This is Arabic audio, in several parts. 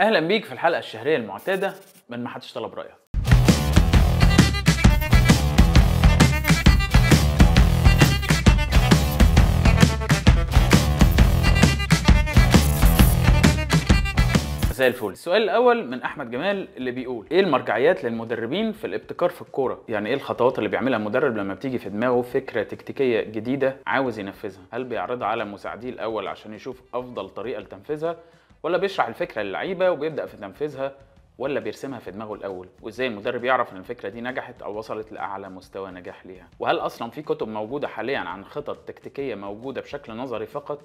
اهلا بيك في الحلقه الشهريه المعتاده من ما حدش طلب رايك مساء الفل السؤال الاول من احمد جمال اللي بيقول ايه المرجعيات للمدربين في الابتكار في الكوره يعني ايه الخطوات اللي بيعملها المدرب لما بتيجي في دماغه فكره تكتيكيه جديده عاوز ينفذها هل بيعرضها على مساعديه الاول عشان يشوف افضل طريقه لتنفيذها ولا بيشرح الفكره للعيبه وبيبدا في تنفيذها ولا بيرسمها في دماغه الاول وازاي المدرب يعرف ان الفكره دي نجحت او وصلت لاعلى مستوى نجاح ليها وهل اصلا في كتب موجوده حاليا عن خطط تكتيكيه موجوده بشكل نظري فقط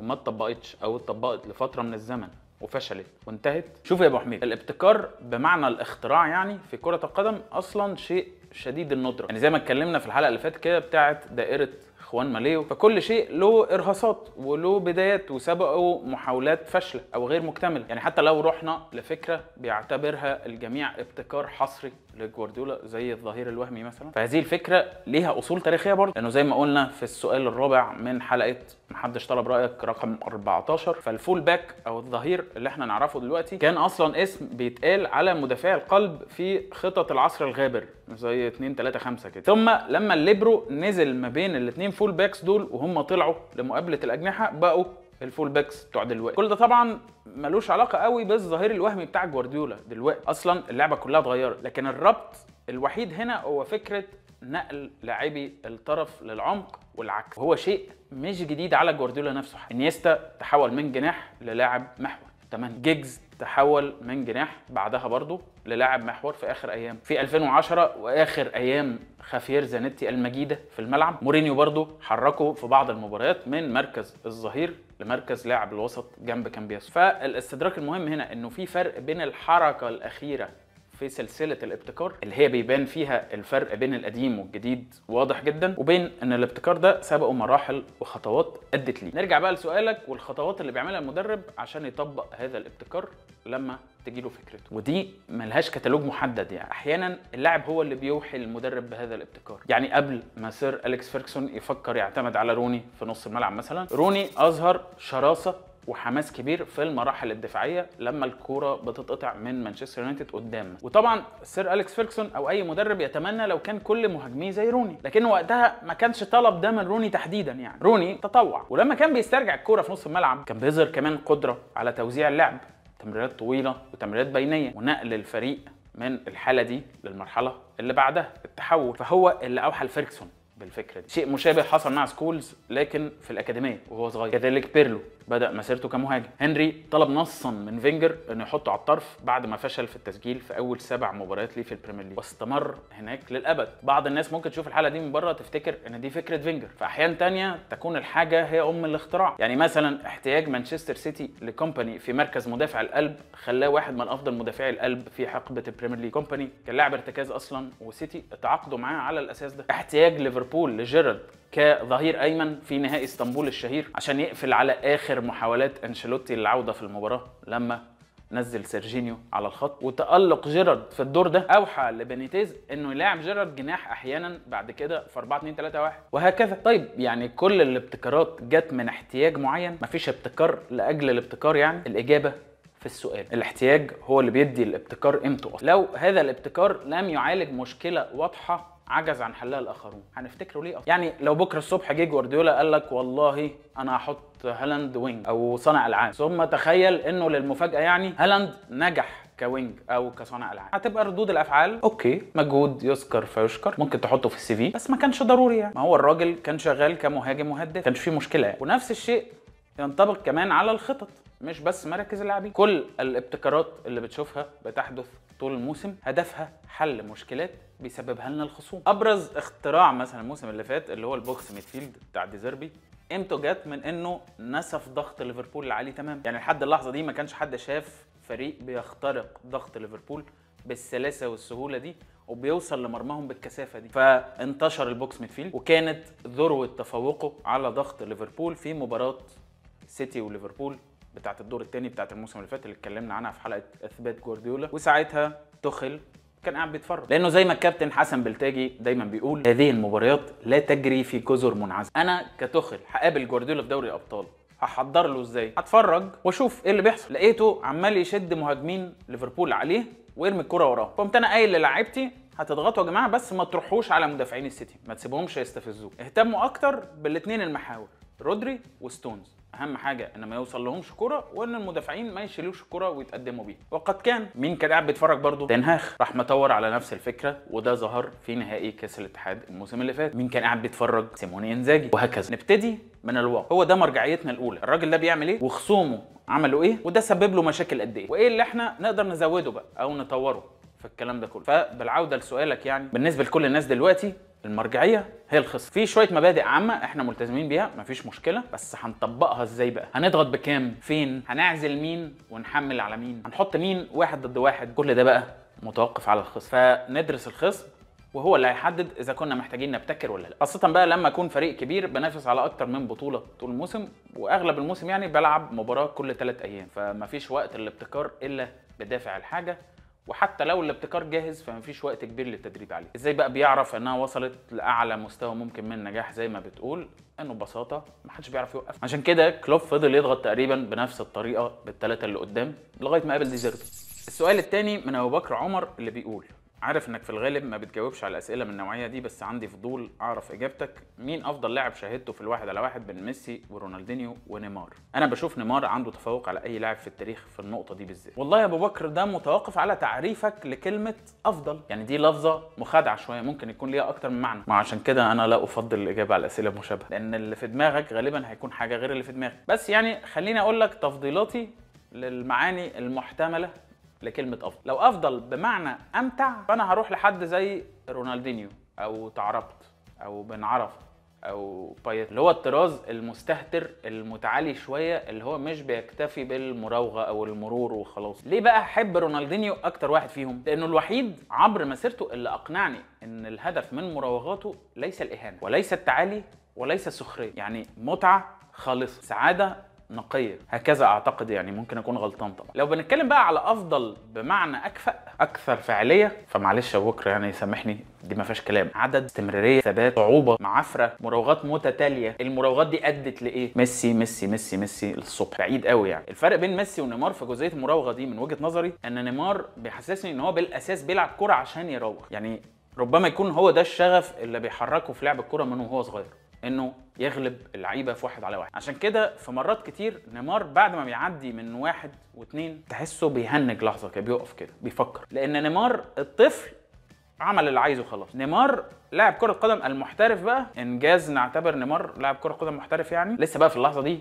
وما اتطبقتش او اتطبقت لفتره من الزمن وفشلت وانتهت شوف يا ابو حميد الابتكار بمعنى الاختراع يعني في كره القدم اصلا شيء شديد الندره يعني زي ما اتكلمنا في الحلقه اللي فاتت كده بتاعه دائره اخوان ماليو فكل شيء له ارهاصات وله بدايات وسبقه محاولات فاشله او غير مكتمله يعني حتى لو رحنا لفكره بيعتبرها الجميع ابتكار حصري لجوارديولا زي الظهير الوهمي مثلا فهذه الفكره ليها اصول تاريخيه برضه لانه زي ما قلنا في السؤال الرابع من حلقه محدش طلب رايك رقم 14 فالفول باك او الظهير اللي احنا نعرفه دلوقتي كان اصلا اسم بيتقال على مدافعي القلب في خطط العصر الغابر زي 2 3 5 كده ثم لما الليبرو نزل ما بين الاثنين فول باكس دول وهم طلعوا لمقابله الاجنحه بقوا الفول باكس بتوع دلوقتي كل ده طبعا ملوش علاقه قوي بالظهير الوهمي بتاع جوارديولا دلوقتي اصلا اللعبه كلها اتغيرت لكن الربط الوحيد هنا هو فكره نقل لاعبي الطرف للعمق والعكس وهو شيء مش جديد على جوارديولا نفسه انيستا تحول من جناح للاعب محور تمام جيجز تحول من جناح بعدها برضه للاعب محور في اخر ايام في 2010 واخر ايام خافير زانيتي المجيده في الملعب مورينيو برضه حركه في بعض المباريات من مركز الظهير لمركز لاعب الوسط جنب كامبياسو فالاستدراك المهم هنا انه في فرق بين الحركه الاخيره في سلسله الابتكار اللي هي بيبان فيها الفرق بين القديم والجديد واضح جدا وبين ان الابتكار ده سبقه مراحل وخطوات ادت ليه نرجع بقى لسؤالك والخطوات اللي بيعملها المدرب عشان يطبق هذا الابتكار لما تجيله فكرته ودي ملهاش كتالوج محدد يعني احيانا اللاعب هو اللي بيوحي المدرب بهذا الابتكار يعني قبل ما سير اليكس فيركسون يفكر يعتمد على روني في نص الملعب مثلا روني اظهر شراسه وحماس كبير في المراحل الدفاعيه لما الكوره بتتقطع من مانشستر يونايتد قدام وطبعا سير اليكس فيركسون او اي مدرب يتمنى لو كان كل مهاجميه زي روني لكن وقتها ما كانش طلب ده من روني تحديدا يعني روني تطوع ولما كان بيسترجع الكوره في نص الملعب كان بيظهر كمان قدره على توزيع اللعب تمريرات طويله وتمريرات بينيه ونقل الفريق من الحاله دي للمرحله اللي بعدها التحول فهو اللي اوحى لفيركسون بالفكره دي شيء مشابه حصل مع سكولز لكن في الاكاديميه وهو صغير كذلك بيرلو بدا مسيرته كمهاجم هنري طلب نصا من فينجر انه يحطه على الطرف بعد ما فشل في التسجيل في اول سبع مباريات ليه في البريمير ليج واستمر هناك للابد بعض الناس ممكن تشوف الحلقه دي من بره تفتكر ان دي فكره فينجر في احيان تانية تكون الحاجه هي ام الاختراع يعني مثلا احتياج مانشستر سيتي لكومباني في مركز مدافع القلب خلاه واحد من افضل مدافعي القلب في حقبه البريمير ليج كومباني كان لاعب ارتكاز اصلا وسيتي تعاقدوا معاه على الاساس ده احتياج ليفربول لجيرارد كظهير ايمن في نهائي اسطنبول الشهير عشان يقفل على اخر اخر محاولات انشيلوتي للعوده في المباراه لما نزل سيرجينيو على الخط وتالق جيرارد في الدور ده اوحى لبينيتيز انه يلاعب جيرارد جناح احيانا بعد كده في 4 2 3 1 وهكذا طيب يعني كل الابتكارات جت من احتياج معين مفيش ابتكار لاجل الابتكار يعني الاجابه في السؤال الاحتياج هو اللي بيدي الابتكار قيمته اصلا لو هذا الابتكار لم يعالج مشكله واضحه عجز عن حلها الاخرون هنفتكره ليه أصلاً؟ يعني لو بكره الصبح جه جوارديولا قال لك والله انا هحط هالاند وينج او صانع العاب ثم تخيل انه للمفاجاه يعني هالاند نجح كوينج او كصانع العاب هتبقى ردود الافعال اوكي مجهود يذكر فيشكر ممكن تحطه في السي في بس ما كانش ضروري يعني ما هو الراجل كان شغال كمهاجم مهدف كانش فيه مشكله يعني. ونفس الشيء ينطبق كمان على الخطط مش بس مراكز اللاعبين كل الابتكارات اللي بتشوفها بتحدث طول الموسم هدفها حل مشكلات بيسببها لنا الخصوم ابرز اختراع مثلا الموسم اللي فات اللي هو البوكس ميدفيلد بتاع ديزيربي قيمته جت من انه نسف ضغط ليفربول العالي تمام يعني لحد اللحظه دي ما كانش حد شاف فريق بيخترق ضغط ليفربول بالسلاسه والسهوله دي وبيوصل لمرماهم بالكثافه دي فانتشر البوكس ميدفيلد وكانت ذروه تفوقه على ضغط ليفربول في مباراه سيتي وليفربول بتاعه الدور الثاني بتاعه الموسم اللي فات اللي اتكلمنا عنها في حلقه اثبات جوارديولا وساعتها تخل كان قاعد بيتفرج لانه زي ما الكابتن حسن بلتاجي دايما بيقول هذه المباريات لا تجري في جزر منعزله انا كتخل هقابل جوارديولا في دوري الابطال هحضر له ازاي هتفرج واشوف ايه اللي بيحصل لقيته عمال يشد مهاجمين ليفربول عليه ويرمي الكره وراه قمت انا قايل للاعيبتي هتضغطوا يا جماعه بس ما تروحوش على مدافعين السيتي ما تسيبهمش يستفزوك اهتموا اكتر بالاثنين المحاور رودري وستونز اهم حاجه ان ما يوصل لهمش كره وان المدافعين ما يشيلوش الكره ويتقدموا بيها وقد كان مين كان قاعد بيتفرج برضه تنهاخ راح مطور على نفس الفكره وده ظهر في نهائي كاس الاتحاد الموسم اللي فات مين كان قاعد بيتفرج سيموني انزاجي وهكذا نبتدي من الواقع هو ده مرجعيتنا الاولى الراجل ده بيعمل ايه وخصومه عملوا ايه وده سبب له مشاكل قد ايه وايه اللي احنا نقدر نزوده بقى او نطوره في الكلام ده كله فبالعوده لسؤالك يعني بالنسبه لكل الناس دلوقتي المرجعيه هي الخصم في شويه مبادئ عامه احنا ملتزمين بيها مفيش مشكله بس هنطبقها ازاي بقى هنضغط بكام فين هنعزل مين ونحمل على مين هنحط مين واحد ضد واحد كل ده بقى متوقف على الخصم فندرس الخصم وهو اللي هيحدد اذا كنا محتاجين نبتكر ولا لا خاصه بقى لما اكون فريق كبير بنافس على اكتر من بطوله طول الموسم واغلب الموسم يعني بلعب مباراه كل ثلاث ايام فمفيش وقت للابتكار الا بدافع الحاجه وحتى لو الابتكار جاهز فمفيش وقت كبير للتدريب عليه ازاي بقى بيعرف انها وصلت لاعلى مستوى ممكن من النجاح زي ما بتقول انه ببساطه محدش بيعرف يوقف عشان كده كلوب فضل يضغط تقريبا بنفس الطريقه بالثلاثه اللي قدام لغايه ما قابل ديزيرتو السؤال الثاني من ابو بكر عمر اللي بيقول عارف انك في الغالب ما بتجاوبش على الاسئله من النوعيه دي بس عندي فضول اعرف اجابتك مين افضل لاعب شاهدته في الواحد على واحد بين ميسي ورونالدينيو ونيمار انا بشوف نيمار عنده تفوق على اي لاعب في التاريخ في النقطه دي بالذات والله يا ابو بكر ده متوقف على تعريفك لكلمه افضل يعني دي لفظه مخادعه شويه ممكن يكون ليها اكتر من معنى ما عشان كده انا لا افضل الاجابه على الاسئله المشابهه لان اللي في دماغك غالبا هيكون حاجه غير اللي في دماغي بس يعني خليني اقول لك تفضيلاتي للمعاني المحتمله لكلمه افضل لو افضل بمعنى امتع فانا هروح لحد زي رونالدينيو او تعربت او بن او بايت اللي هو الطراز المستهتر المتعالي شويه اللي هو مش بيكتفي بالمراوغه او المرور وخلاص ليه بقى احب رونالدينيو اكتر واحد فيهم لانه الوحيد عبر مسيرته اللي اقنعني ان الهدف من مراوغاته ليس الاهانه وليس التعالي وليس السخريه يعني متعه خالصه سعاده نقيه هكذا اعتقد يعني ممكن اكون غلطان طبعا لو بنتكلم بقى على افضل بمعنى اكفأ اكثر فعاليه فمعلش يا بكر يعني سامحني دي ما فيهاش كلام عدد استمراريه ثبات صعوبه معافره مراوغات متتاليه المراوغات دي ادت لايه ميسي ميسي ميسي ميسي الصبح بعيد قوي يعني الفرق بين ميسي ونيمار في جزئيه المراوغه دي من وجهه نظري ان نيمار بيحسسني ان هو بالاساس بيلعب كوره عشان يراوغ يعني ربما يكون هو ده الشغف اللي بيحركه في لعب الكوره من وهو صغير انه يغلب اللعيبه في واحد على واحد عشان كده في مرات كتير نيمار بعد ما بيعدي من واحد واثنين تحسه بيهنج لحظه كده بيقف كده بيفكر لان نيمار الطفل عمل اللي عايزه خلاص نيمار لاعب كره قدم المحترف بقى انجاز نعتبر نيمار لاعب كره قدم محترف يعني لسه بقى في اللحظه دي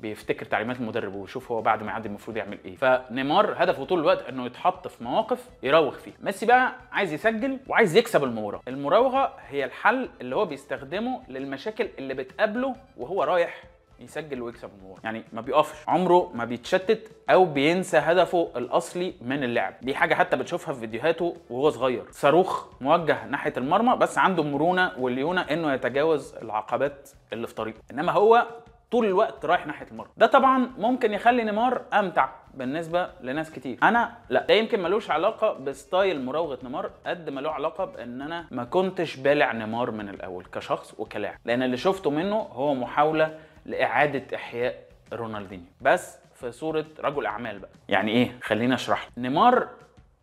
بيفتكر تعليمات المدرب ويشوف هو بعد ما يعدي المفروض يعمل ايه فنيمار هدفه طول الوقت انه يتحط في مواقف يراوغ فيها ميسي بقى عايز يسجل وعايز يكسب المباراه المراوغه هي الحل اللي هو بيستخدمه للمشاكل اللي بتقابله وهو رايح يسجل ويكسب المباراه يعني ما بيقفش عمره ما بيتشتت او بينسى هدفه الاصلي من اللعب دي حاجه حتى بتشوفها في فيديوهاته وهو صغير صاروخ موجه ناحيه المرمى بس عنده المرونه والليونه انه يتجاوز العقبات اللي في طريقه انما هو طول الوقت رايح ناحيه المرمى ده طبعا ممكن يخلي نيمار امتع بالنسبه لناس كتير انا لا ده يمكن ملوش علاقه بستايل مراوغه نيمار قد ما له علاقه بان انا ما كنتش بالع نيمار من الاول كشخص وكلاعب لان اللي شفته منه هو محاوله لاعاده احياء رونالدينيو بس في صوره رجل اعمال بقى يعني ايه خليني اشرح نيمار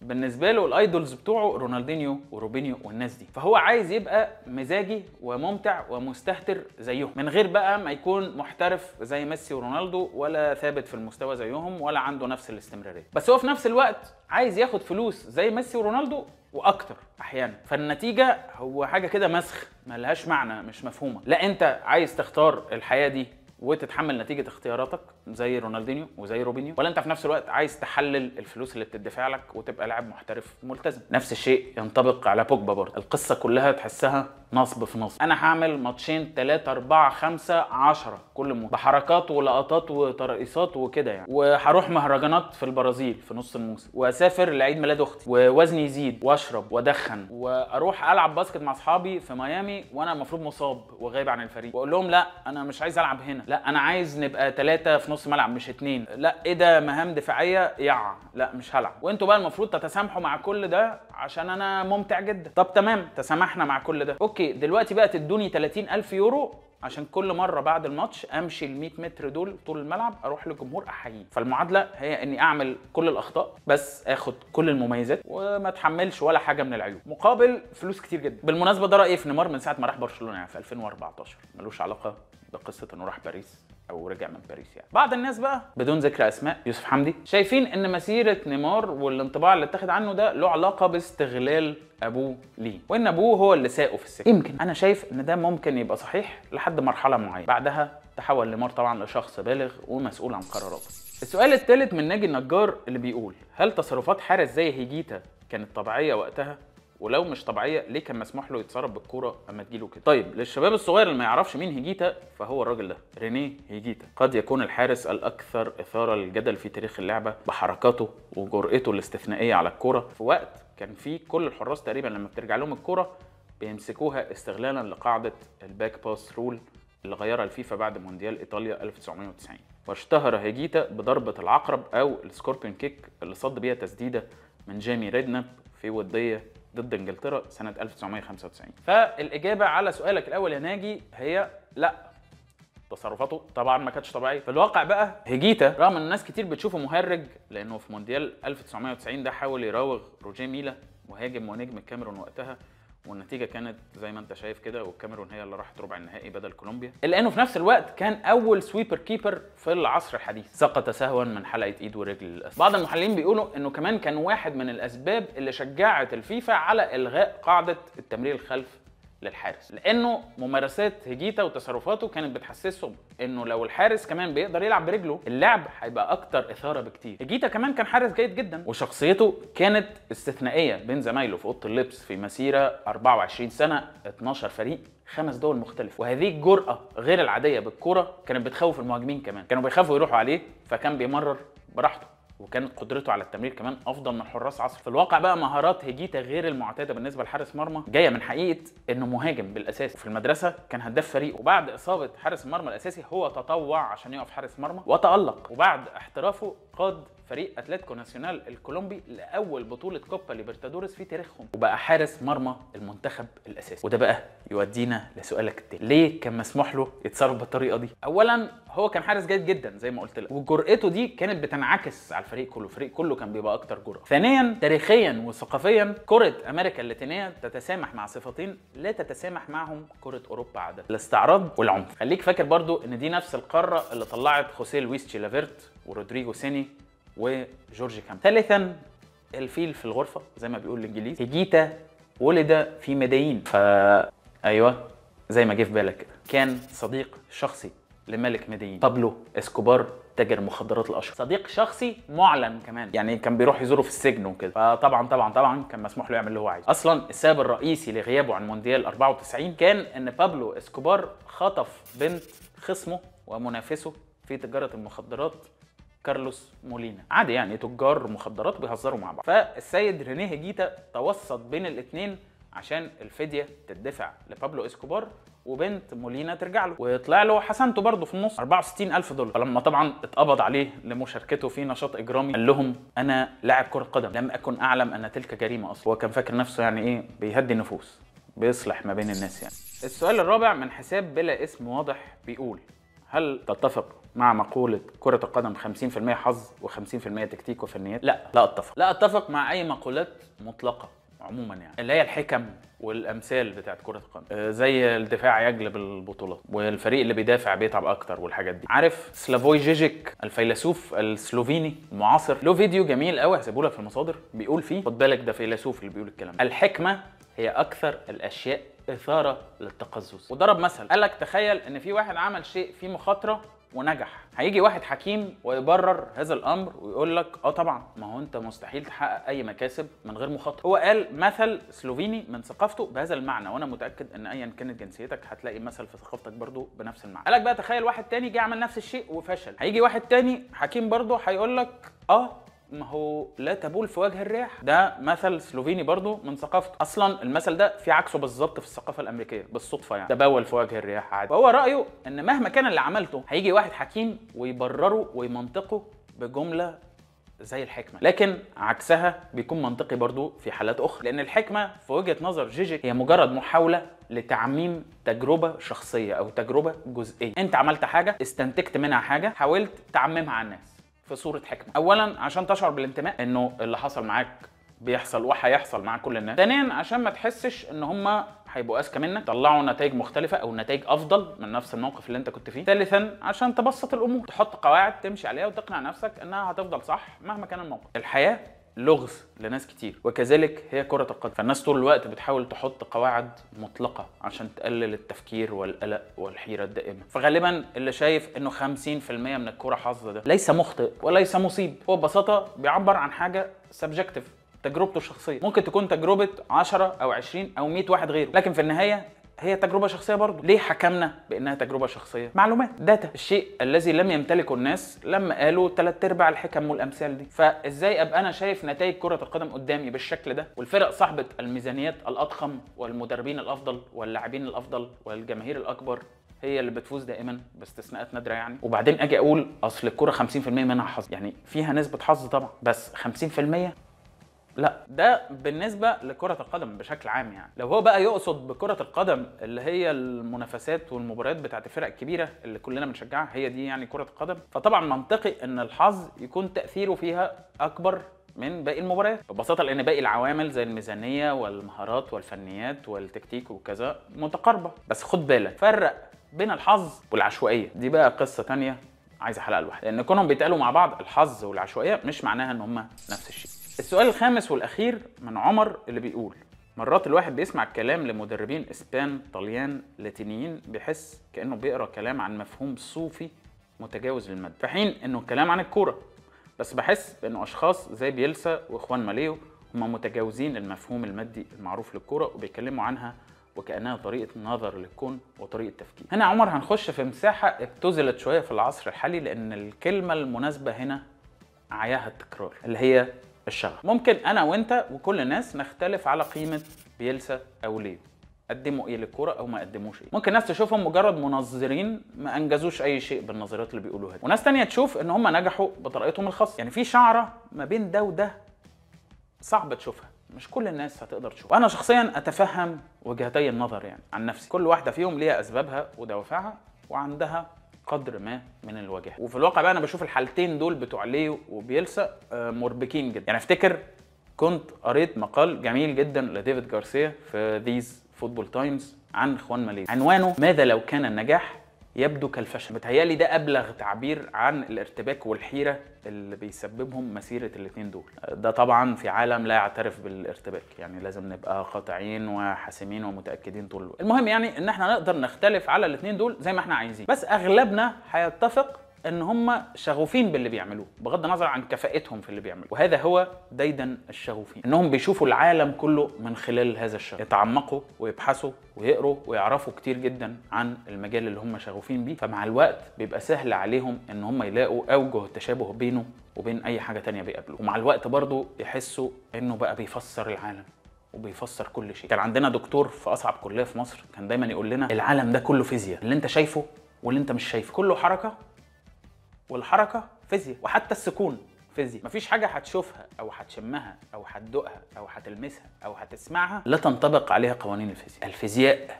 بالنسبه له الايدولز بتوعه رونالدينيو وروبينيو والناس دي فهو عايز يبقى مزاجي وممتع ومستهتر زيهم من غير بقى ما يكون محترف زي ميسي ورونالدو ولا ثابت في المستوى زيهم ولا عنده نفس الاستمراريه بس هو في نفس الوقت عايز ياخد فلوس زي ميسي ورونالدو واكتر احيانا فالنتيجه هو حاجه كده مسخ ملهاش معنى مش مفهومه لا انت عايز تختار الحياه دي وتتحمل نتيجه اختياراتك زي رونالدينيو وزي روبينيو ولا انت في نفس الوقت عايز تحلل الفلوس اللي بتدفع لك وتبقى لاعب محترف ملتزم نفس الشيء ينطبق على بوجبا برضه القصه كلها تحسها نصب في نصب انا هعمل ماتشين 3 4 5 10 كل موسم بحركات ولقطات وترقيصات وكده يعني وهروح مهرجانات في البرازيل في نص الموسم واسافر لعيد ميلاد اختي ووزني يزيد واشرب وادخن واروح العب باسكت مع اصحابي في ميامي وانا المفروض مصاب وغايب عن الفريق واقول لهم لا انا مش عايز العب هنا لا انا عايز نبقى ثلاثة في نص ملعب مش اتنين لا ايه ده مهام دفاعيه يع لا مش هلعب وانتوا بقى المفروض تتسامحوا مع كل ده عشان انا ممتع جدا طب تمام تسامحنا مع كل ده اوكي اوكي دلوقتي بقى تدوني 30000 يورو عشان كل مره بعد الماتش امشي ال 100 متر دول طول الملعب اروح للجمهور احييه فالمعادله هي اني اعمل كل الاخطاء بس اخد كل المميزات وما اتحملش ولا حاجه من العيوب مقابل فلوس كتير جدا بالمناسبه ده رايي في نيمار من ساعه ما راح برشلونه يعني في 2014 ملوش علاقه بقصه انه راح باريس او رجع من باريس يعني بعض الناس بقى بدون ذكر اسماء يوسف حمدي شايفين ان مسيره نيمار والانطباع اللي اتاخد عنه ده له علاقه باستغلال ابوه ليه وان ابوه هو اللي ساقه في السكه يمكن انا شايف ان ده ممكن يبقى صحيح لحد مرحله معينه بعدها تحول نيمار طبعا لشخص بالغ ومسؤول عن قراراته السؤال الثالث من ناجي النجار اللي بيقول هل تصرفات حارس زي هيجيتا كانت طبيعيه وقتها ولو مش طبيعيه ليه كان مسموح له يتصرف بالكوره اما تجيله كده طيب للشباب الصغير اللي ما يعرفش مين هيجيتا فهو الراجل ده رينيه هيجيتا قد يكون الحارس الاكثر اثاره للجدل في تاريخ اللعبه بحركاته وجرأته الاستثنائيه على الكوره في وقت كان فيه كل الحراس تقريبا لما بترجع لهم الكوره بيمسكوها استغلالا لقاعده الباك باس رول اللي غيرها الفيفا بعد مونديال ايطاليا 1990 واشتهر هيجيتا بضربه العقرب او السكوربين كيك اللي صد بيها تسديده من جيمي ريدناب في وديه ضد انجلترا سنه 1995 فالاجابه على سؤالك الاول يا ناجي هي لا تصرفاته طبعا ما كانتش طبيعيه في الواقع بقى هيجيتا رغم ان ناس كتير بتشوفه مهرج لانه في مونديال 1990 ده حاول يراوغ روجيه ميلا مهاجم ونجم الكاميرون وقتها والنتيجه كانت زي ما انت شايف كده والكاميرون هي اللي راحت ربع النهائي بدل كولومبيا لانه في نفس الوقت كان اول سويبر كيبر في العصر الحديث سقط سهوا من حلقه ايد ورجل بعض المحللين بيقولوا انه كمان كان واحد من الاسباب اللي شجعت الفيفا على الغاء قاعده التمرير الخلف للحارس لانه ممارسات هجيتا وتصرفاته كانت بتحسسه انه لو الحارس كمان بيقدر يلعب برجله اللعب هيبقى اكتر اثاره بكتير هجيتا كمان كان حارس جيد جدا وشخصيته كانت استثنائيه بين زمايله في اوضه اللبس في مسيره 24 سنه 12 فريق خمس دول مختلفة وهذه الجرأة غير العادية بالكرة كانت بتخوف المهاجمين كمان كانوا بيخافوا يروحوا عليه فكان بيمرر براحته وكانت قدرته على التمرير كمان افضل من حراس عصر في الواقع بقى مهارات هيجيتا غير المعتاده بالنسبه لحارس مرمى جايه من حقيقه انه مهاجم بالاساس في المدرسه كان هداف فريق وبعد اصابه حارس المرمى الاساسي هو تطوع عشان يقف حارس مرمى وتالق وبعد احترافه قاد فريق اتلتيكو ناسيونال الكولومبي لاول بطوله كوبا ليبرتادورس في تاريخهم وبقى حارس مرمى المنتخب الاساسي وده بقى يودينا لسؤالك التالي ليه كان مسموح له يتصرف بالطريقه دي اولا هو كان حارس جيد جدا زي ما قلت لك وجرأته دي كانت بتنعكس على الفريق كله الفريق كله كان بيبقى اكتر جرأه ثانيا تاريخيا وثقافيا كره امريكا اللاتينيه تتسامح مع صفتين لا تتسامح معهم كره اوروبا عاده الاستعراض والعنف خليك فاكر برضو ان دي نفس القاره اللي طلعت خوسيه لويس تشيلافيرت ورودريجو سيني وجورج كامب ثالثا الفيل في الغرفه زي ما بيقول الانجليز هيجيتا ولد في مدين فا ايوه زي ما جه في بالك كان صديق شخصي لملك مدين بابلو اسكوبار تاجر مخدرات الاشهر صديق شخصي معلن كمان يعني كان بيروح يزوره في السجن وكده فطبعا طبعا طبعا كان مسموح له يعمل اللي هو عايزه اصلا السبب الرئيسي لغيابه عن مونديال 94 كان ان بابلو اسكوبار خطف بنت خصمه ومنافسه في تجاره المخدرات كارلوس مولينا عادي يعني تجار مخدرات بيهزروا مع بعض فالسيد رينيه جيتا توسط بين الاثنين عشان الفديه تدفع لبابلو اسكوبار وبنت مولينا ترجع له ويطلع له حسنته برضه في النص 64 ألف دولار فلما طبعا اتقبض عليه لمشاركته في نشاط اجرامي قال لهم انا لاعب كره قدم لم اكن اعلم ان تلك جريمه اصلا هو كان فاكر نفسه يعني ايه بيهدي النفوس بيصلح ما بين الناس يعني السؤال الرابع من حساب بلا اسم واضح بيقول هل تتفق مع مقولة كرة القدم 50% حظ و50% تكتيك وفنيات؟ لا لا أتفق لا أتفق مع أي مقولات مطلقة عموما يعني اللي هي الحكم والامثال بتاعت كره القدم آه، زي الدفاع يجلب البطولات والفريق اللي بيدافع بيتعب اكتر والحاجات دي عارف سلافوي جيجيك الفيلسوف السلوفيني المعاصر له فيديو جميل قوي هسيبه في المصادر بيقول فيه خد بالك ده فيلسوف اللي بيقول الكلام ده الحكمه هي اكثر الاشياء اثاره للتقزز وضرب مثل قال لك تخيل ان في واحد عمل شيء فيه مخاطره ونجح هيجي واحد حكيم ويبرر هذا الامر ويقول لك اه طبعا ما هو انت مستحيل تحقق اي مكاسب من غير مخاطره هو قال مثل سلوفيني من ثقافته بهذا المعنى وانا متاكد ان ايا كانت جنسيتك هتلاقي مثل في ثقافتك برضو بنفس المعنى قال لك بقى تخيل واحد تاني جه عمل نفس الشيء وفشل هيجي واحد تاني حكيم برضو هيقول لك اه ما هو لا تبول في وجه الريح ده مثل سلوفيني برضو من ثقافته اصلا المثل ده في عكسه بالظبط في الثقافه الامريكيه بالصدفه يعني تبول في وجه الريح عادي وهو رايه ان مهما كان اللي عملته هيجي واحد حكيم ويبرره ويمنطقه بجمله زي الحكمة لكن عكسها بيكون منطقي برضو في حالات أخرى لأن الحكمة في وجهة نظر جيجي هي مجرد محاولة لتعميم تجربة شخصية أو تجربة جزئية أنت عملت حاجة استنتجت منها حاجة حاولت تعممها على الناس في صوره حكمه اولا عشان تشعر بالانتماء انه اللي حصل معاك بيحصل وهيحصل مع كل الناس ثانيا عشان ما تحسش ان هم هيبقوا اذكى منك طلعوا نتائج مختلفه او نتائج افضل من نفس الموقف اللي انت كنت فيه ثالثا عشان تبسط الامور تحط قواعد تمشي عليها وتقنع نفسك انها هتفضل صح مهما كان الموقف الحياه لغز لناس كتير وكذلك هي كرة القدم فالناس طول الوقت بتحاول تحط قواعد مطلقة عشان تقلل التفكير والقلق والحيرة الدائمة فغالبا اللي شايف انه 50% من الكرة حظ ده ليس مخطئ وليس مصيب هو ببساطة بيعبر عن حاجة سبجكتيف تجربته الشخصية ممكن تكون تجربة 10 أو 20 أو 100 واحد غيره لكن في النهاية هي تجربه شخصيه برضه ليه حكمنا بانها تجربه شخصيه معلومات داتا الشيء الذي لم يمتلكه الناس لما قالوا ثلاث ارباع الحكم والامثال دي فازاي ابقى انا شايف نتائج كره القدم قدامي بالشكل ده والفرق صاحبه الميزانيات الاضخم والمدربين الافضل واللاعبين الافضل والجماهير الاكبر هي اللي بتفوز دائما باستثناءات نادره يعني وبعدين اجي اقول اصل الكوره 50% منها حظ يعني فيها نسبه حظ طبعا بس 50% لا ده بالنسبه لكره القدم بشكل عام يعني لو هو بقى يقصد بكره القدم اللي هي المنافسات والمباريات بتاعت الفرق الكبيره اللي كلنا بنشجعها هي دي يعني كره القدم فطبعا منطقي ان الحظ يكون تاثيره فيها اكبر من باقي المباريات ببساطه لان باقي العوامل زي الميزانيه والمهارات والفنيات والتكتيك وكذا متقاربه بس خد بالك فرق بين الحظ والعشوائيه دي بقى قصه تانية عايزه حلقه لوحدها لان كونهم بيتقالوا مع بعض الحظ والعشوائيه مش معناها ان هم نفس الشيء السؤال الخامس والاخير من عمر اللي بيقول مرات الواحد بيسمع الكلام لمدربين اسبان طليان لاتينيين بيحس كانه بيقرا كلام عن مفهوم صوفي متجاوز للمد في حين انه الكلام عن الكوره بس بحس بانه اشخاص زي بيلسا واخوان ماليو هم متجاوزين المفهوم المادي المعروف للكوره وبيتكلموا عنها وكانها طريقه نظر للكون وطريقه تفكير هنا عمر هنخش في مساحه ابتزلت شويه في العصر الحالي لان الكلمه المناسبه هنا عياها التكرار اللي هي الشغف ممكن انا وانت وكل الناس نختلف على قيمه بيلسا او ليه قدموا ايه للكوره او ما قدموش ايه ممكن ناس تشوفهم مجرد منظرين ما انجزوش اي شيء بالنظريات اللي بيقولوها دي وناس تانية تشوف ان هم نجحوا بطريقتهم الخاصه يعني في شعره ما بين ده وده صعب تشوفها مش كل الناس هتقدر تشوف وانا شخصيا اتفهم وجهتي النظر يعني عن نفسي كل واحده فيهم ليها اسبابها ودوافعها وعندها قدر ما من الواجهه وفي الواقع بقى انا بشوف الحالتين دول بتوع ليو وبيلسا آه، مربكين جدا يعني افتكر كنت قريت مقال جميل جدا لديفيد جارسيا في ذيز فوتبول تايمز عن خوان ماليزيا عنوانه ماذا لو كان النجاح يبدو كالفشل متهيألي ده أبلغ تعبير عن الارتباك والحيرة اللي بيسببهم مسيرة الاتنين دول ده طبعا في عالم لا يعترف بالارتباك يعني لازم نبقى قاطعين وحاسمين ومتأكدين طول الوقت المهم يعني ان احنا نقدر نختلف على الاتنين دول زي ما احنا عايزين بس اغلبنا هيتفق ان هم شغوفين باللي بيعملوه بغض النظر عن كفاءتهم في اللي بيعملوه وهذا هو ديدن الشغوفين انهم بيشوفوا العالم كله من خلال هذا الشغف يتعمقوا ويبحثوا ويقروا ويعرفوا كتير جدا عن المجال اللي هم شغوفين بيه فمع الوقت بيبقى سهل عليهم ان هم يلاقوا اوجه التشابه بينه وبين اي حاجه تانية بيقابلوه ومع الوقت برضه يحسوا انه بقى بيفسر العالم وبيفسر كل شيء كان عندنا دكتور في اصعب كليه في مصر كان دايما يقول لنا العالم ده كله فيزياء اللي انت شايفه واللي انت مش شايفه كله حركه والحركه فيزياء وحتى السكون فيزياء مفيش حاجه هتشوفها او هتشمها او هتدوقها او هتلمسها او هتسمعها لا تنطبق عليها قوانين الفيزياء الفيزياء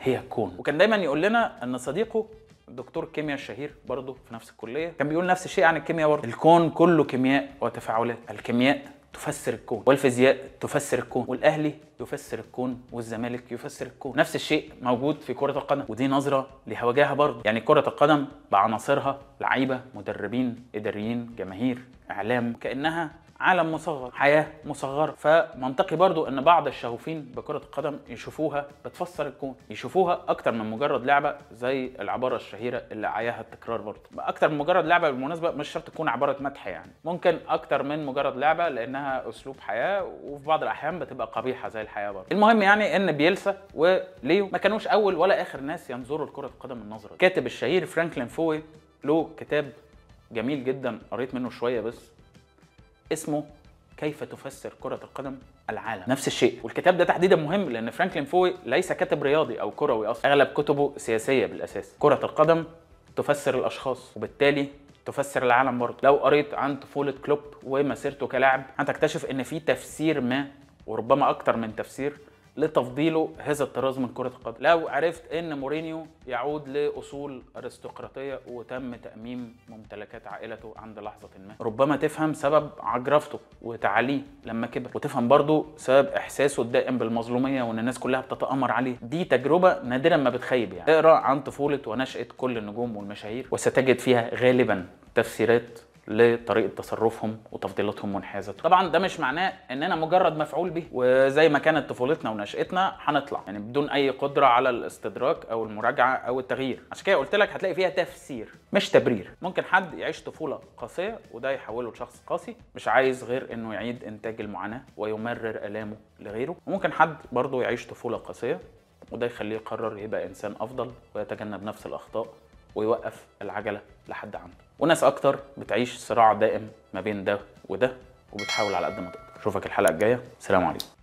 هي الكون وكان دايما يقول لنا ان صديقه دكتور كيمياء الشهير برضه في نفس الكليه كان بيقول نفس الشيء عن الكيمياء برضه الكون كله كيمياء وتفاعلات الكيمياء تفسر الكون والفيزياء تفسر الكون والاهلي يفسر الكون والزمالك يفسر الكون نفس الشيء موجود في كره القدم ودي نظره لهواجهها برضه يعني كره القدم بعناصرها لعيبه مدربين اداريين جماهير اعلام كانها عالم مصغر حياه مصغره فمنطقي برضو ان بعض الشغوفين بكره القدم يشوفوها بتفسر الكون يشوفوها اكتر من مجرد لعبه زي العباره الشهيره اللي عياها التكرار برضو اكتر من مجرد لعبه بالمناسبه مش شرط تكون عباره مدح يعني ممكن اكتر من مجرد لعبه لانها اسلوب حياه وفي بعض الاحيان بتبقى قبيحه زي الحياه برضو المهم يعني ان بيلسا وليو ما كانوش اول ولا اخر ناس ينظروا لكره القدم النظره الكاتب الشهير فرانكلين فوي له كتاب جميل جدا قريت منه شويه بس اسمه كيف تفسر كرة القدم العالم نفس الشيء والكتاب ده تحديدا مهم لان فرانكلين فوي ليس كاتب رياضي او كروي اصلا اغلب كتبه سياسيه بالاساس كرة القدم تفسر الاشخاص وبالتالي تفسر العالم برضه لو قريت عن طفوله كلوب ومسيرته كلاعب هتكتشف ان في تفسير ما وربما اكتر من تفسير لتفضيله هذا الطراز من كره القدم لو عرفت ان مورينيو يعود لاصول ارستقراطيه وتم تاميم ممتلكات عائلته عند لحظه ما ربما تفهم سبب عجرفته وتعاليه لما كبر وتفهم برضه سبب احساسه الدائم بالمظلوميه وان الناس كلها بتتامر عليه دي تجربه نادرا ما بتخيب يعني اقرا عن طفوله ونشاه كل النجوم والمشاهير وستجد فيها غالبا تفسيرات لطريقه تصرفهم وتفضيلاتهم وانحيازاتهم طبعا ده مش معناه اننا مجرد مفعول به وزي ما كانت طفولتنا ونشاتنا هنطلع يعني بدون اي قدره على الاستدراك او المراجعه او التغيير عشان كده قلت لك هتلاقي فيها تفسير مش تبرير ممكن حد يعيش طفوله قاسيه وده يحوله لشخص قاسي مش عايز غير انه يعيد انتاج المعاناه ويمرر الامه لغيره وممكن حد برضه يعيش طفوله قاسيه وده يخليه يقرر يبقى انسان افضل ويتجنب نفس الاخطاء ويوقف العجله لحد عنده وناس اكتر بتعيش صراع دائم ما بين ده وده وبتحاول على قد ما تقدر اشوفك الحلقه الجايه سلام عليكم